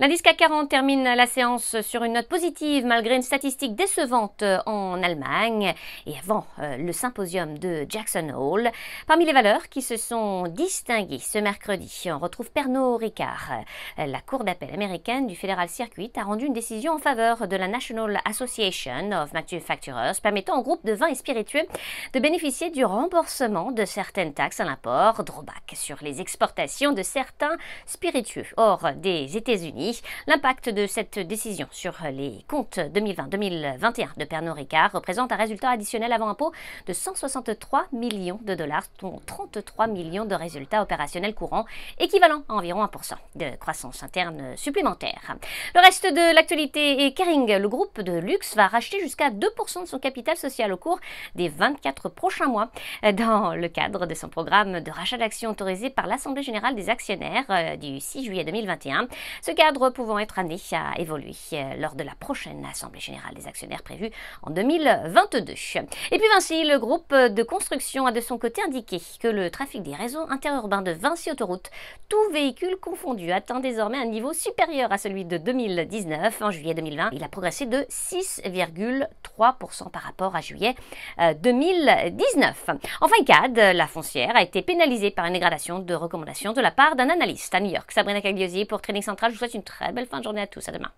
L'indice CAC 40 termine la séance sur une note positive malgré une statistique décevante euh, en Allemagne et avant euh, le symposium de Jackson Hole. Parmi les valeurs qui se sont distinguées ce mercredi, on retrouve Pernod Ricard. Euh, la Cour d'appel américaine du Federal Circuit a rendu une décision en faveur de la National Association of Manufacturers permettant au groupe de vins et spiritueux de bénéficier du remboursement de certaines taxes à l'import, drawback sur les exportations de certains spiritueux hors des États-Unis L'impact de cette décision sur les comptes 2020-2021 de Pernod Ricard représente un résultat additionnel avant impôt de 163 millions de dollars, dont 33 millions de résultats opérationnels courants, équivalent à environ 1% de croissance interne supplémentaire. Le reste de l'actualité est Kering. Le groupe de luxe va racheter jusqu'à 2% de son capital social au cours des 24 prochains mois dans le cadre de son programme de rachat d'actions autorisé par l'Assemblée générale des actionnaires euh, du 6 juillet 2021. Ce cadre pouvant être amenés à évoluer euh, lors de la prochaine Assemblée générale des actionnaires prévue en 2022. Et puis Vinci, le groupe de construction a de son côté indiqué que le trafic des réseaux interurbains de Vinci Autoroute, tout véhicule confondu, atteint désormais un niveau supérieur à celui de 2019. En juillet 2020, il a progressé de 6,3% par rapport à juillet 2019. Euh, enfin, CAD, la foncière, a été pénalisée par une dégradation de recommandations de la part d'un analyste à New York. Sabrina Cagliosi pour Training Central, je vous souhaite une très belle fin de journée à tous. À demain.